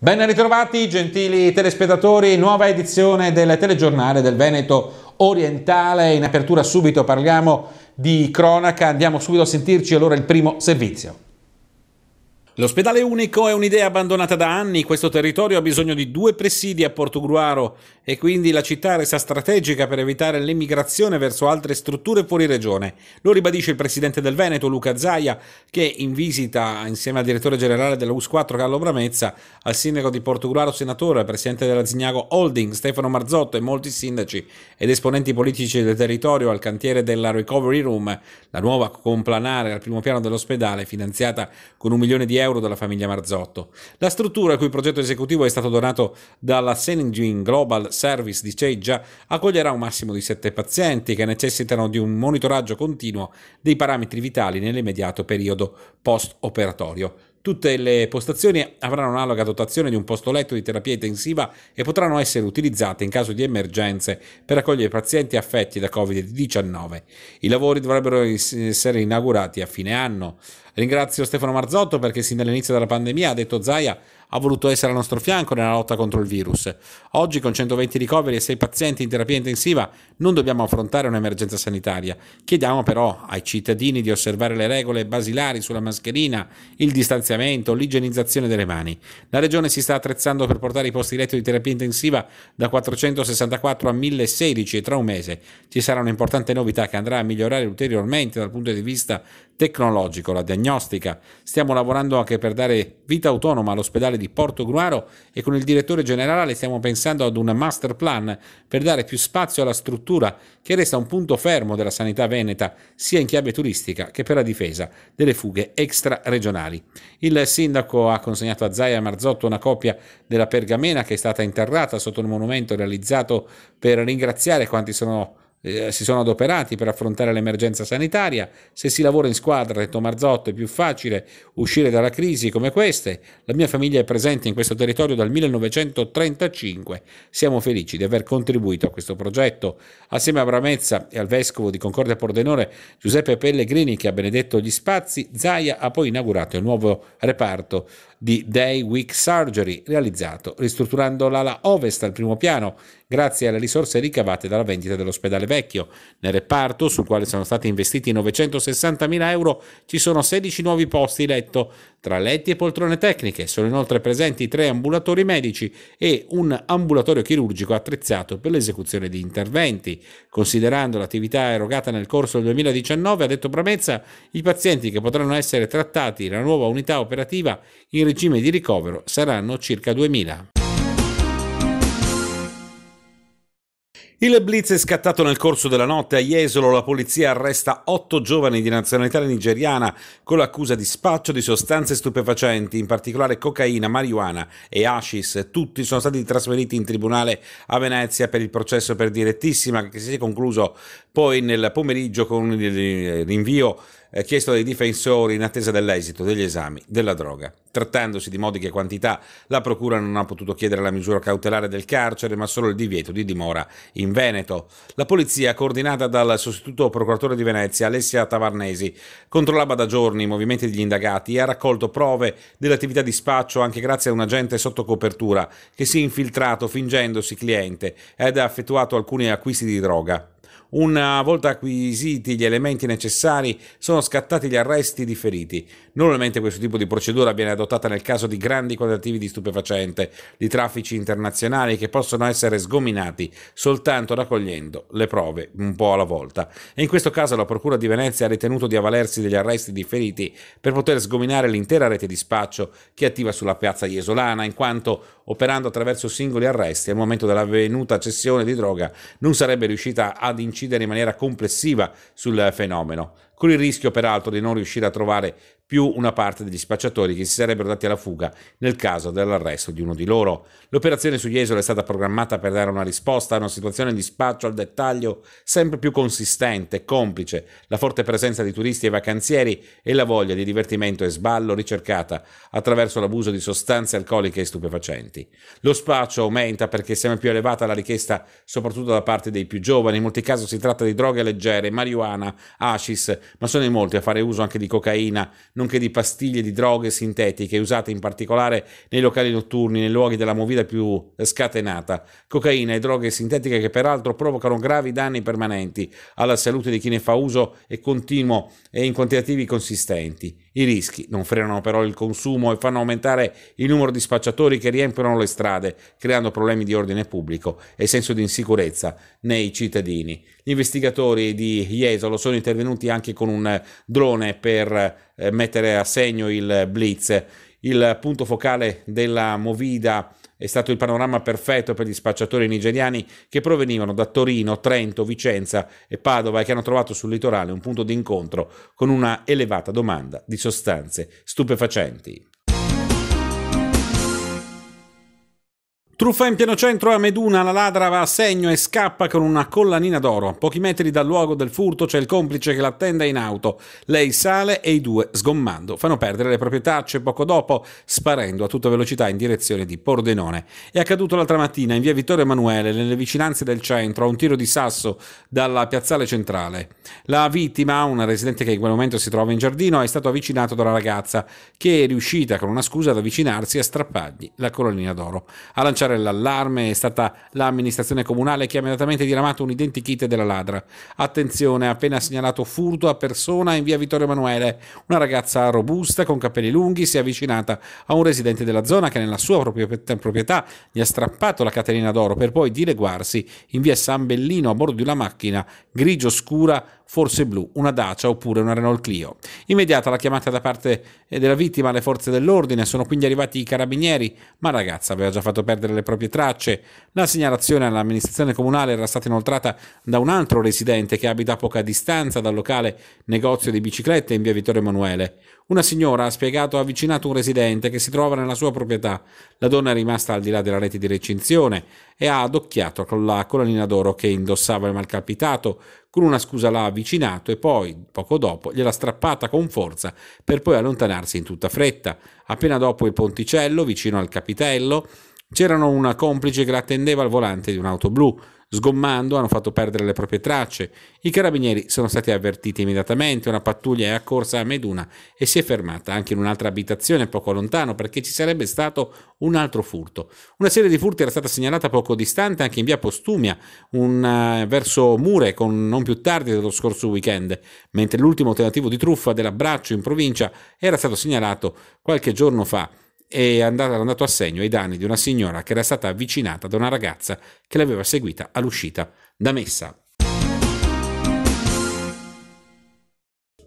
Ben ritrovati gentili telespettatori, nuova edizione del telegiornale del Veneto Orientale. In apertura subito parliamo di cronaca, andiamo subito a sentirci allora il primo servizio. L'ospedale unico è un'idea abbandonata da anni, questo territorio ha bisogno di due presidi a Portogruaro e quindi la città resta strategica per evitare l'emigrazione verso altre strutture fuori regione. Lo ribadisce il presidente del Veneto, Luca Zaia, che in visita insieme al direttore generale della US4 Carlo Bramezza, al sindaco di Portogruaro senatore, al presidente della Zignago Holding Stefano Marzotto e molti sindaci ed esponenti politici del territorio al cantiere della Recovery Room, la nuova complanare al primo piano dell'ospedale finanziata con un milione di euro euro dalla famiglia Marzotto. La struttura, cui il progetto esecutivo è stato donato dalla Seningin Global Service di Ceggia, accoglierà un massimo di 7 pazienti che necessitano di un monitoraggio continuo dei parametri vitali nell'immediato periodo post-operatorio. Tutte le postazioni avranno analoga dotazione di un posto letto di terapia intensiva e potranno essere utilizzate in caso di emergenze per accogliere pazienti affetti da Covid-19. I lavori dovrebbero essere inaugurati a fine anno. Ringrazio Stefano Marzotto perché sin dall'inizio della pandemia ha detto Zaia ha voluto essere al nostro fianco nella lotta contro il virus. Oggi con 120 ricoveri e 6 pazienti in terapia intensiva non dobbiamo affrontare un'emergenza sanitaria. Chiediamo però ai cittadini di osservare le regole basilari sulla mascherina, il distanziamento, l'igienizzazione delle mani. La regione si sta attrezzando per portare i posti letto di terapia intensiva da 464 a 1016 e tra un mese ci sarà un'importante novità che andrà a migliorare ulteriormente dal punto di vista tecnologico la diagnosi diagnostica. Stiamo lavorando anche per dare vita autonoma all'ospedale di Porto Gruaro e con il direttore generale stiamo pensando ad un master plan per dare più spazio alla struttura che resta un punto fermo della sanità veneta, sia in chiave turistica che per la difesa delle fughe extra-regionali. Il sindaco ha consegnato a Zaia Marzotto una copia della pergamena che è stata interrata sotto il monumento realizzato per ringraziare quanti sono eh, si sono adoperati per affrontare l'emergenza sanitaria. Se si lavora in squadra, detto Marzotto, è più facile uscire dalla crisi come queste. La mia famiglia è presente in questo territorio dal 1935. Siamo felici di aver contribuito a questo progetto. Assieme a Bramezza e al vescovo di Concordia Pordenone, Giuseppe Pellegrini, che ha benedetto gli spazi, Zaia ha poi inaugurato il nuovo reparto di Day Week Surgery, realizzato ristrutturando l'ala ovest al primo piano, grazie alle risorse ricavate dalla vendita dell'ospedale vecchio. Nel reparto, sul quale sono stati investiti 960.000 euro, ci sono 16 nuovi posti letto. Tra letti e poltrone tecniche sono inoltre presenti tre ambulatori medici e un ambulatorio chirurgico attrezzato per l'esecuzione di interventi. Considerando l'attività erogata nel corso del 2019, ha detto Bramezza, i pazienti che potranno essere trattati nella nuova unità operativa in regime di ricovero saranno circa 2000. Il blitz è scattato nel corso della notte a Jesolo. La polizia arresta otto giovani di nazionalità nigeriana con l'accusa di spaccio di sostanze stupefacenti, in particolare cocaina, marijuana e hashish. Tutti sono stati trasferiti in tribunale a Venezia per il processo per direttissima, che si è concluso poi nel pomeriggio con l'invio eh, chiesto dai difensori in attesa dell'esito degli esami della droga. Trattandosi di modiche quantità, la Procura non ha potuto chiedere la misura cautelare del carcere, ma solo il divieto di dimora in Veneto. La polizia, coordinata dal sostituto procuratore di Venezia Alessia Tavarnesi, controllava da giorni i movimenti degli indagati e ha raccolto prove dell'attività di spaccio anche grazie a un agente sotto copertura che si è infiltrato fingendosi cliente ed ha effettuato alcuni acquisti di droga. Una volta acquisiti gli elementi necessari, sono scattati gli arresti di feriti. Normalmente questo tipo di procedura viene adottata nel caso di grandi quantitativi di stupefacente, di traffici internazionali che possono essere sgominati soltanto raccogliendo le prove un po' alla volta. E in questo caso la Procura di Venezia ha ritenuto di avvalersi degli arresti di feriti per poter sgominare l'intera rete di spaccio che attiva sulla piazza Jesolana, in quanto operando attraverso singoli arresti, al momento dell'avvenuta cessione di droga non sarebbe riuscita ad incidere in maniera complessiva sul fenomeno con il rischio peraltro di non riuscire a trovare più una parte degli spacciatori che si sarebbero dati alla fuga nel caso dell'arresto di uno di loro. L'operazione sugli Jesolo è stata programmata per dare una risposta a una situazione di spaccio al dettaglio sempre più consistente, complice, la forte presenza di turisti e vacanzieri e la voglia di divertimento e sballo ricercata attraverso l'abuso di sostanze alcoliche e stupefacenti. Lo spaccio aumenta perché è sempre più elevata la richiesta soprattutto da parte dei più giovani, in molti casi si tratta di droghe leggere, marijuana, hashish, ma sono in molti a fare uso anche di cocaina, nonché di pastiglie di droghe sintetiche usate in particolare nei locali notturni, nei luoghi della movida più scatenata. Cocaina e droghe sintetiche che peraltro provocano gravi danni permanenti alla salute di chi ne fa uso e continuo e in quantitativi consistenti. I rischi non frenano però il consumo e fanno aumentare il numero di spacciatori che riempiono le strade, creando problemi di ordine pubblico e senso di insicurezza nei cittadini. Gli investigatori di Jesolo sono intervenuti anche con un drone per eh, mettere a segno il blitz. Il punto focale della movida è stato il panorama perfetto per gli spacciatori nigeriani che provenivano da Torino, Trento, Vicenza e Padova e che hanno trovato sul litorale un punto d'incontro con una elevata domanda di sostanze stupefacenti. Truffa in pieno centro a Meduna, la ladra va a segno e scappa con una collanina d'oro. A pochi metri dal luogo del furto c'è il complice che l'attende in auto. Lei sale e i due, sgommando, fanno perdere le proprie tacce poco dopo, sparendo a tutta velocità in direzione di Pordenone. È accaduto l'altra mattina in via Vittorio Emanuele, nelle vicinanze del centro, a un tiro di sasso dalla piazzale centrale. La vittima, una residente che in quel momento si trova in giardino, è stato avvicinato dalla ragazza, che è riuscita con una scusa ad avvicinarsi e a strappargli la collanina d'oro. A lanciare lanciare l'allarme è stata l'amministrazione comunale che ha immediatamente diramato un identikit della ladra. Attenzione, ha appena segnalato furto a persona in via Vittorio Emanuele, una ragazza robusta con capelli lunghi si è avvicinata a un residente della zona che nella sua proprietà gli ha strappato la catenina d'oro per poi dileguarsi in via San Bellino a bordo di una macchina grigio scura forse blu, una Dacia oppure una Renault Clio. Immediata la chiamata da parte eh, della vittima alle forze dell'ordine, sono quindi arrivati i carabinieri, ma la ragazza aveva già fatto perdere le proprie tracce. La segnalazione all'amministrazione comunale era stata inoltrata da un altro residente che abita a poca distanza dal locale negozio di biciclette in via Vittorio Emanuele. Una signora ha spiegato ha avvicinato un residente che si trova nella sua proprietà. La donna è rimasta al di là della rete di recinzione e ha adocchiato con la colonnina d'oro che indossava il malcapitato. Con una scusa l'ha avvicinato e poi, poco dopo, gliel'ha strappata con forza per poi allontanarsi in tutta fretta. Appena dopo il ponticello, vicino al capitello, C'erano una complice che la attendeva al volante di un'auto blu. Sgommando hanno fatto perdere le proprie tracce. I carabinieri sono stati avvertiti immediatamente, una pattuglia è accorsa a Meduna e si è fermata anche in un'altra abitazione poco lontano perché ci sarebbe stato un altro furto. Una serie di furti era stata segnalata poco distante anche in via Postumia, un, uh, verso Mure, con non più tardi dello scorso weekend, mentre l'ultimo tentativo di truffa dell'abbraccio in provincia era stato segnalato qualche giorno fa è andato a segno ai danni di una signora che era stata avvicinata da una ragazza che l'aveva seguita all'uscita da messa.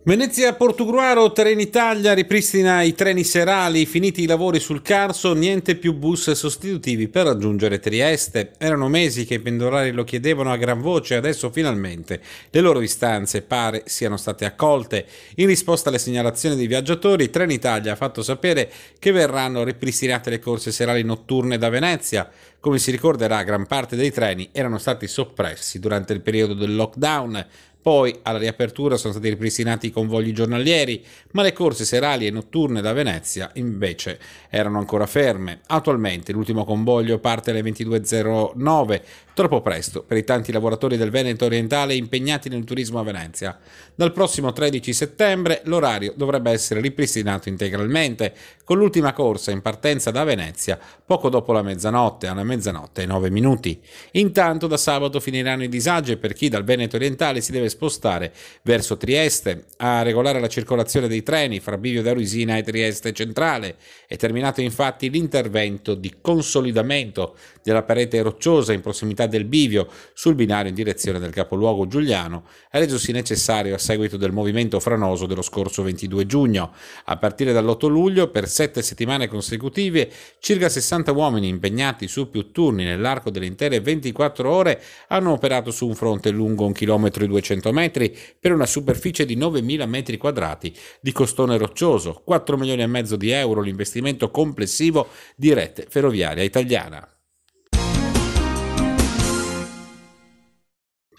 Venezia Portogruaro, Trenitalia ripristina i treni serali, finiti i lavori sul Carso, niente più bus sostitutivi per raggiungere Trieste. Erano mesi che i pendolari lo chiedevano a gran voce e adesso finalmente le loro istanze pare siano state accolte. In risposta alle segnalazioni dei viaggiatori, Trenitalia ha fatto sapere che verranno ripristinate le corse serali notturne da Venezia. Come si ricorderà, gran parte dei treni erano stati soppressi durante il periodo del lockdown, poi alla riapertura sono stati ripristinati i convogli giornalieri, ma le corse serali e notturne da Venezia invece erano ancora ferme. Attualmente l'ultimo convoglio parte alle 22.09, troppo presto per i tanti lavoratori del Veneto orientale impegnati nel turismo a Venezia. Dal prossimo 13 settembre l'orario dovrebbe essere ripristinato integralmente, con l'ultima corsa in partenza da Venezia poco dopo la mezzanotte, alla mezzanotte e 9 minuti. Intanto da sabato finiranno i disagi per chi dal Veneto orientale si deve spostare verso Trieste, a regolare la circolazione dei treni fra Bivio da Ruisina e Trieste Centrale. È terminato infatti l'intervento di consolidamento della parete rocciosa in prossimità del Bivio sul binario in direzione del capoluogo Giuliano, resosi necessario a seguito del movimento franoso dello scorso 22 giugno. A partire dall'8 luglio, per sette settimane consecutive, circa 60 uomini impegnati su più turni nell'arco delle intere 24 ore hanno operato su un fronte lungo 1,2 km 400 metri per una superficie di 9.000 metri quadrati di costone roccioso, 4 milioni e mezzo di euro l'investimento complessivo di rete ferroviaria italiana.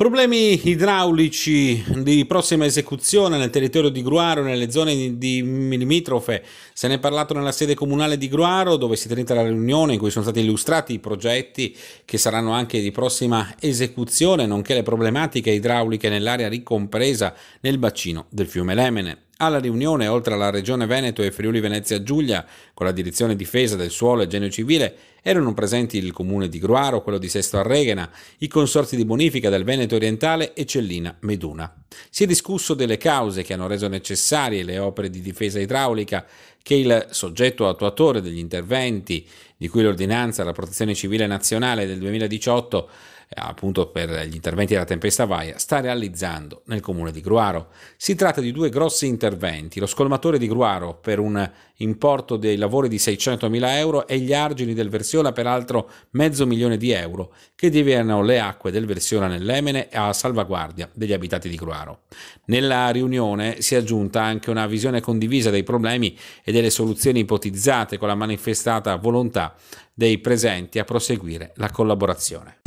Problemi idraulici di prossima esecuzione nel territorio di Gruaro, nelle zone di limitrofe. Se ne è parlato nella sede comunale di Gruaro, dove si è tenuta la riunione in cui sono stati illustrati i progetti che saranno anche di prossima esecuzione, nonché le problematiche idrauliche nell'area ricompresa nel bacino del fiume Lemene. Alla riunione, oltre alla Regione Veneto e Friuli Venezia Giulia, con la Direzione Difesa del Suolo e Genio Civile, erano presenti il comune di Gruaro, quello di Sesto Arregena, i consorzi di bonifica del Veneto orientale e Cellina Meduna. Si è discusso delle cause che hanno reso necessarie le opere di difesa idraulica che il soggetto attuatore degli interventi, di cui l'ordinanza della Protezione Civile Nazionale del 2018 eh, appunto per gli interventi della tempesta Vaia sta realizzando nel comune di Gruaro. Si tratta di due grossi interventi, lo scolmatore di Gruaro per un importo dei lavori di 600.000 euro e gli argini del Versiola per altro mezzo milione di euro che divernano le acque del Versiola nell'Emene a salvaguardia degli abitati di Gruaro. Nella riunione si è aggiunta anche una visione condivisa dei problemi e delle soluzioni ipotizzate con la manifestata volontà dei presenti a proseguire la collaborazione.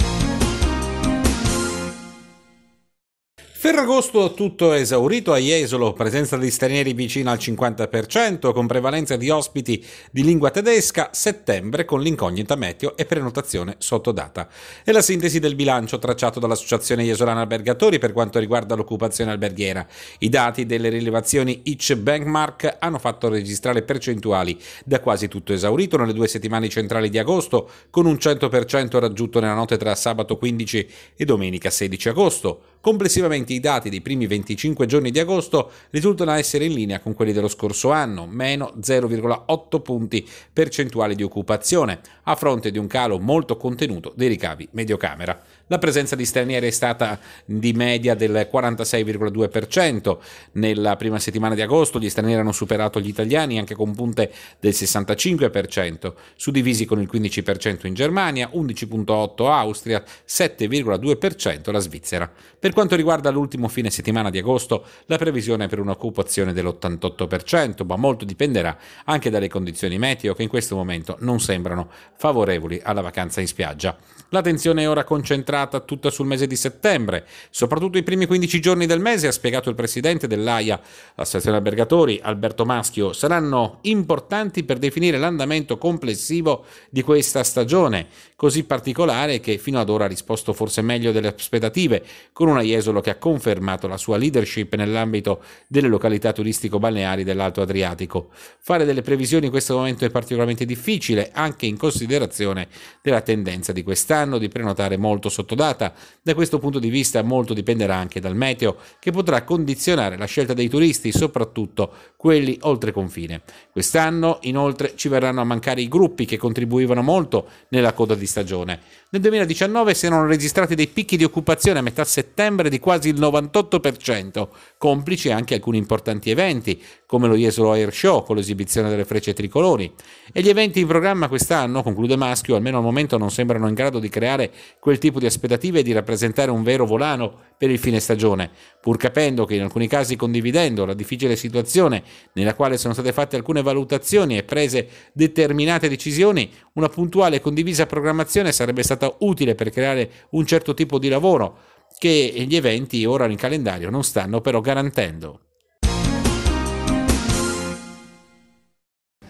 Ferragosto tutto esaurito a Jesolo, presenza di stranieri vicino al 50%, con prevalenza di ospiti di lingua tedesca, settembre con l'incognita meteo e prenotazione sottodata. È la sintesi del bilancio tracciato dall'Associazione Jesolana Albergatori per quanto riguarda l'occupazione alberghiera. I dati delle rilevazioni Itch Bankmark hanno fatto registrare percentuali da quasi tutto esaurito nelle due settimane centrali di agosto, con un 100% raggiunto nella notte tra sabato 15 e domenica 16 agosto Complessivamente i dati dei primi 25 giorni di agosto risultano essere in linea con quelli dello scorso anno, meno 0,8 punti percentuali di occupazione, a fronte di un calo molto contenuto dei ricavi mediocamera. La presenza di stranieri è stata di media del 46,2%. Nella prima settimana di agosto gli stranieri hanno superato gli italiani anche con punte del 65%, suddivisi con il 15% in Germania, 11,8% Austria, 7,2% la Svizzera. Per quanto riguarda l'ultimo fine settimana di agosto, la previsione è per un'occupazione dell'88%, ma molto dipenderà anche dalle condizioni meteo che in questo momento non sembrano favorevoli alla vacanza in spiaggia. La tensione è ora concentrata concentrata tutta sul mese di settembre, soprattutto i primi 15 giorni del mese, ha spiegato il presidente dell'AIA, l'associazione albergatori, Alberto Maschio, saranno importanti per definire l'andamento complessivo di questa stagione, così particolare che fino ad ora ha risposto forse meglio delle aspettative, con una Iesolo che ha confermato la sua leadership nell'ambito delle località turistico-balneari dell'Alto Adriatico. Fare delle previsioni in questo momento è particolarmente difficile, anche in considerazione della tendenza di quest'anno di prenotare molto sotto sottodata. Da questo punto di vista molto dipenderà anche dal meteo, che potrà condizionare la scelta dei turisti, soprattutto quelli oltre confine. Quest'anno inoltre ci verranno a mancare i gruppi che contribuivano molto nella coda di stagione. Nel 2019 si erano registrati dei picchi di occupazione a metà settembre di quasi il 98%, complici anche alcuni importanti eventi, come lo Jesolo Air Show con l'esibizione delle frecce tricolori. E gli eventi in programma quest'anno, conclude Maschio, almeno al momento non sembrano in grado di creare quel tipo di aspettative di rappresentare un vero volano per il fine stagione, pur capendo che in alcuni casi condividendo la difficile situazione nella quale sono state fatte alcune valutazioni e prese determinate decisioni, una puntuale e condivisa programmazione sarebbe stata utile per creare un certo tipo di lavoro che gli eventi ora in calendario non stanno però garantendo.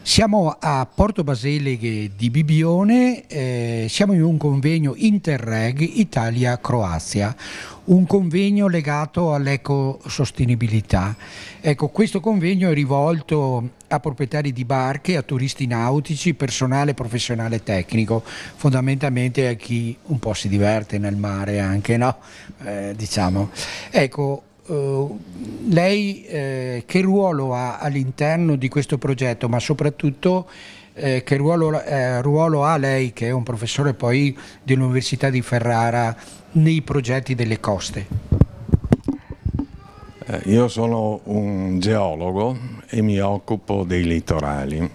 Siamo a Porto Baseleghe di Bibione, eh, siamo in un convegno Interreg Italia-Croazia, un convegno legato all'ecosostenibilità. Ecco, questo convegno è rivolto a proprietari di barche, a turisti nautici, personale professionale tecnico, fondamentalmente a chi un po' si diverte nel mare anche, no? Eh, diciamo. Ecco, eh, lei eh, che ruolo ha all'interno di questo progetto, ma soprattutto eh, che ruolo, eh, ruolo, ha lei, che è un professore poi dell'Università di Ferrara, nei progetti delle coste? Eh, io sono un geologo e mi occupo dei litorali,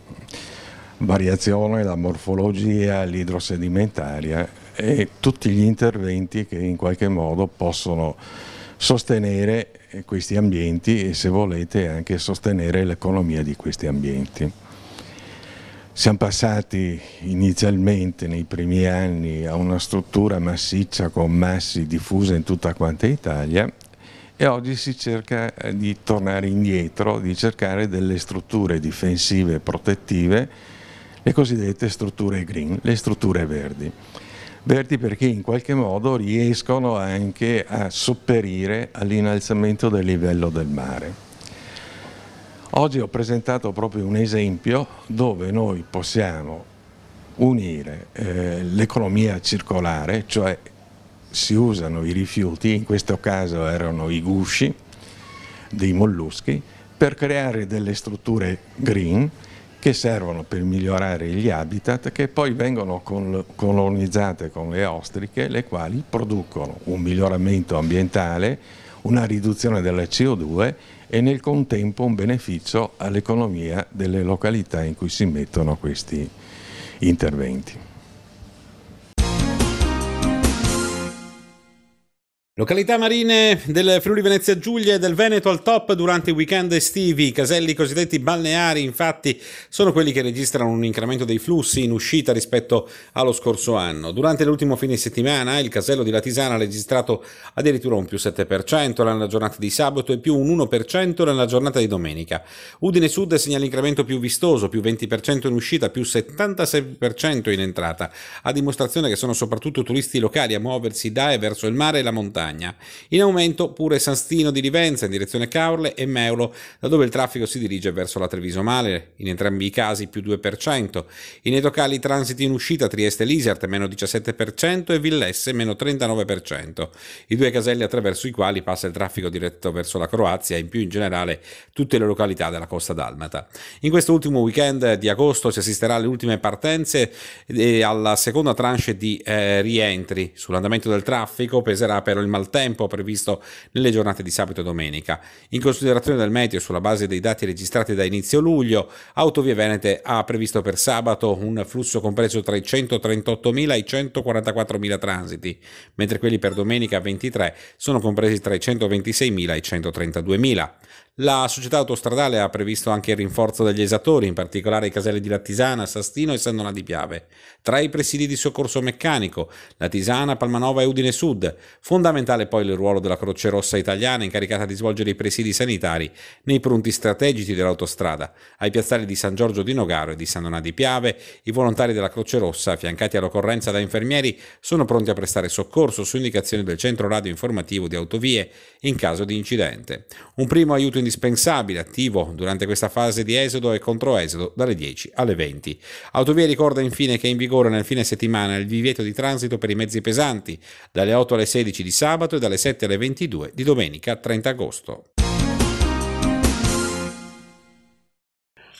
variazione, la morfologia, l'idrosedimentaria e tutti gli interventi che in qualche modo possono sostenere questi ambienti e se volete anche sostenere l'economia di questi ambienti. Siamo passati inizialmente nei primi anni a una struttura massiccia con massi diffuse in tutta quanta Italia e oggi si cerca eh, di tornare indietro, di cercare delle strutture difensive e protettive, le cosiddette strutture green, le strutture verdi verdi perché in qualche modo riescono anche a sopperire all'innalzamento del livello del mare. Oggi ho presentato proprio un esempio dove noi possiamo unire eh, l'economia circolare, cioè si usano i rifiuti, in questo caso erano i gusci dei molluschi, per creare delle strutture green che servono per migliorare gli habitat che poi vengono colonizzate con le ostriche le quali producono un miglioramento ambientale, una riduzione della CO2 e nel contempo un beneficio all'economia delle località in cui si mettono questi interventi. Località marine del Friuli Venezia Giulia e del Veneto al top durante i weekend estivi. I caselli cosiddetti balneari, infatti, sono quelli che registrano un incremento dei flussi in uscita rispetto allo scorso anno. Durante l'ultimo fine settimana, il casello di Latisana ha registrato addirittura un più 7% nella giornata di sabato e più un 1% nella giornata di domenica. Udine Sud segna l'incremento più vistoso, più 20% in uscita, più 76% in entrata, a dimostrazione che sono soprattutto turisti locali a muoversi da e verso il mare e la montagna. Catania. In aumento pure Sanstino di Livenza in direzione Caorle e Meulo, da dove il traffico si dirige verso la Treviso Male, in entrambi i casi più 2%. In Etocali transiti in uscita Trieste-Lisart meno 17% e Villesse meno 39%, i due caselli attraverso i quali passa il traffico diretto verso la Croazia e in più in generale tutte le località della costa dalmata. In questo ultimo weekend di agosto si assisterà alle ultime partenze e alla seconda tranche di eh, rientri. Sull'andamento del traffico peserà però il maltempo al tempo previsto nelle giornate di sabato e domenica. In considerazione del meteo, sulla base dei dati registrati da inizio luglio, Autovie Venete ha previsto per sabato un flusso compreso tra i 138.000 e i 144.000 transiti, mentre quelli per domenica 23 sono compresi tra i 126.000 e i 132.000. La società autostradale ha previsto anche il rinforzo degli esatori, in particolare i caselli di La Tisana, Sastino e Sandona di Piave. Tra i presidi di soccorso meccanico, La Tisana, Palmanova e Udine Sud. Fondamentale poi il ruolo della Croce Rossa italiana, incaricata di svolgere i presidi sanitari nei punti strategici dell'autostrada, ai piazzali di San Giorgio di Nogaro e di Sandona di Piave. I volontari della Croce Rossa, affiancati all'occorrenza da infermieri, sono pronti a prestare soccorso su indicazione del centro radio informativo di autovie in caso di incidente. Un primo aiuto in indispensabile, attivo durante questa fase di esodo e controesodo dalle 10 alle 20. Autovie ricorda infine che è in vigore nel fine settimana il divieto di transito per i mezzi pesanti dalle 8 alle 16 di sabato e dalle 7 alle 22 di domenica 30 agosto.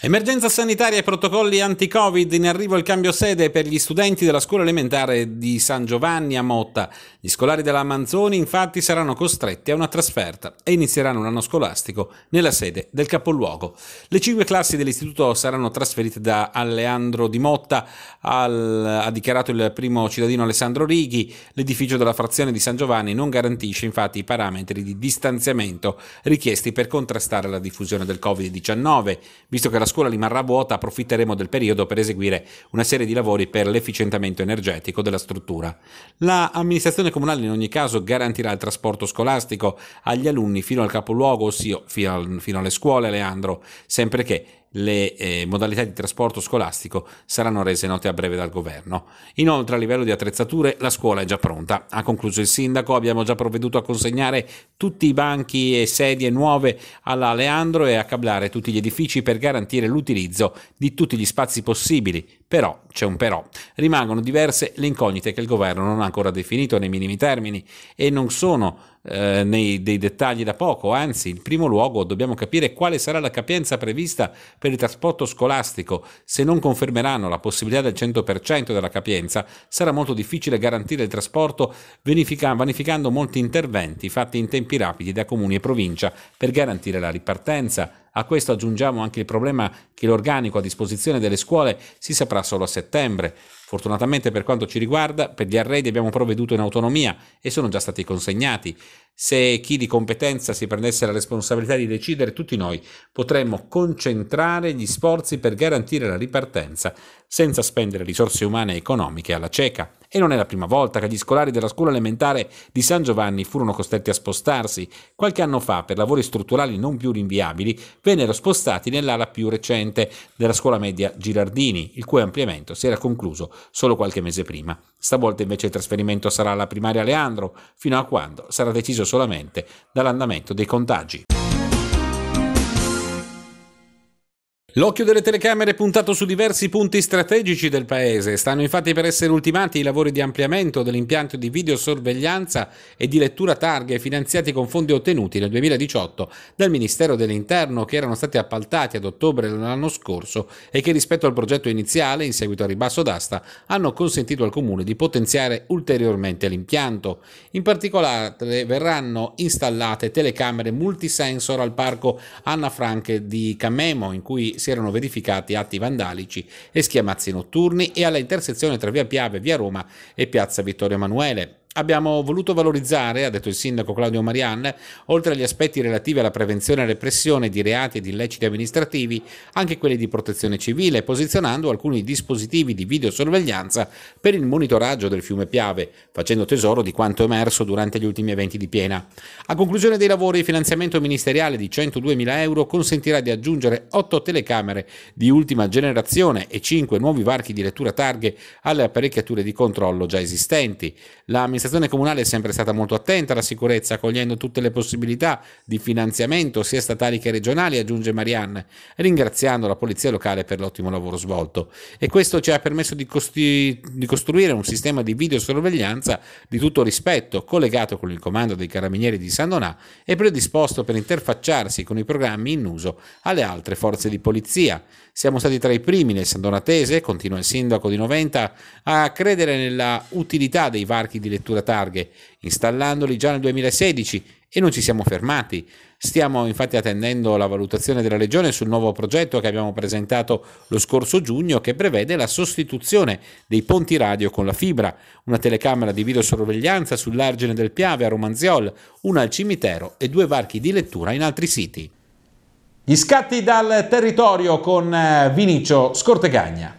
Emergenza sanitaria e protocolli anti-Covid, in arrivo il cambio sede per gli studenti della scuola elementare di San Giovanni a Motta. Gli scolari della Manzoni infatti saranno costretti a una trasferta e inizieranno un anno scolastico nella sede del capoluogo. Le cinque classi dell'istituto saranno trasferite da Aleandro di Motta, al, ha dichiarato il primo cittadino Alessandro Righi. L'edificio della frazione di San Giovanni non garantisce infatti i parametri di distanziamento richiesti per contrastare la diffusione del Covid-19, visto che la scuola rimarrà vuota approfitteremo del periodo per eseguire una serie di lavori per l'efficientamento energetico della struttura. La amministrazione comunale in ogni caso garantirà il trasporto scolastico agli alunni fino al capoluogo, ossia fino, fino alle scuole, Leandro, sempre che le eh, modalità di trasporto scolastico saranno rese note a breve dal governo. Inoltre a livello di attrezzature la scuola è già pronta. Ha concluso il sindaco, abbiamo già provveduto a consegnare tutti i banchi e sedie nuove alla Leandro e a cablare tutti gli edifici per garantire l'utilizzo di tutti gli spazi possibili però, c'è un però, rimangono diverse le incognite che il governo non ha ancora definito nei minimi termini e non sono eh, nei, dei dettagli da poco, anzi in primo luogo dobbiamo capire quale sarà la capienza prevista per il trasporto scolastico. Se non confermeranno la possibilità del 100% della capienza sarà molto difficile garantire il trasporto vanificando molti interventi fatti in tempi rapidi da comuni e provincia per garantire la ripartenza. A questo aggiungiamo anche il problema che l'organico a disposizione delle scuole si saprà solo a settembre. Fortunatamente per quanto ci riguarda, per gli arredi abbiamo provveduto in autonomia e sono già stati consegnati. Se chi di competenza si prendesse la responsabilità di decidere, tutti noi potremmo concentrare gli sforzi per garantire la ripartenza senza spendere risorse umane e economiche alla cieca. E non è la prima volta che gli scolari della scuola elementare di San Giovanni furono costretti a spostarsi. Qualche anno fa, per lavori strutturali non più rinviabili, vennero spostati nell'ala più recente della scuola media Girardini, il cui ampliamento si era concluso solo qualche mese prima. Stavolta invece il trasferimento sarà alla primaria Leandro, fino a quando sarà deciso solamente dall'andamento dei contagi. L'occhio delle telecamere è puntato su diversi punti strategici del paese. Stanno infatti per essere ultimati i lavori di ampliamento dell'impianto di videosorveglianza e di lettura targhe finanziati con fondi ottenuti nel 2018 dal Ministero dell'Interno che erano stati appaltati ad ottobre dell'anno scorso e che rispetto al progetto iniziale, in seguito al ribasso d'asta, hanno consentito al Comune di potenziare ulteriormente l'impianto. In particolare verranno installate telecamere multisensor al parco Anna Frank di Camemo in cui si erano verificati atti vandalici e schiamazzi notturni e alla intersezione tra via Piave, via Roma e piazza Vittorio Emanuele. Abbiamo voluto valorizzare, ha detto il sindaco Claudio Marian, oltre agli aspetti relativi alla prevenzione e repressione di reati ed illeciti amministrativi, anche quelli di protezione civile, posizionando alcuni dispositivi di videosorveglianza per il monitoraggio del fiume Piave, facendo tesoro di quanto emerso durante gli ultimi eventi di piena. A conclusione dei lavori, il finanziamento ministeriale di 102.000 euro consentirà di aggiungere 8 telecamere di ultima generazione e 5 nuovi varchi di lettura targhe alle apparecchiature di controllo già esistenti. La L'amministrazione comunale è sempre stata molto attenta alla sicurezza, accogliendo tutte le possibilità di finanziamento, sia statali che regionali, aggiunge Marianne, ringraziando la Polizia locale per l'ottimo lavoro svolto. E questo ci ha permesso di, costi- di costruire un sistema di videosorveglianza di tutto rispetto, collegato con il comando dei carabinieri di San Donà e predisposto per interfacciarsi con i programmi in uso alle altre forze di polizia. Siamo stati tra i primi nel San Donatese, continua il sindaco di Noventa, a credere nella utilità dei varchi di lettura struttura targhe, installandoli già nel 2016 e non ci siamo fermati. Stiamo infatti attendendo la valutazione della Regione sul nuovo progetto che abbiamo presentato lo scorso giugno che prevede la sostituzione dei ponti radio con la fibra, una telecamera di videosorveglianza sull'argine del Piave a Romanziol, una al cimitero e due varchi di lettura in altri siti. Gli scatti dal territorio con eh, Vinicio Scortegagna.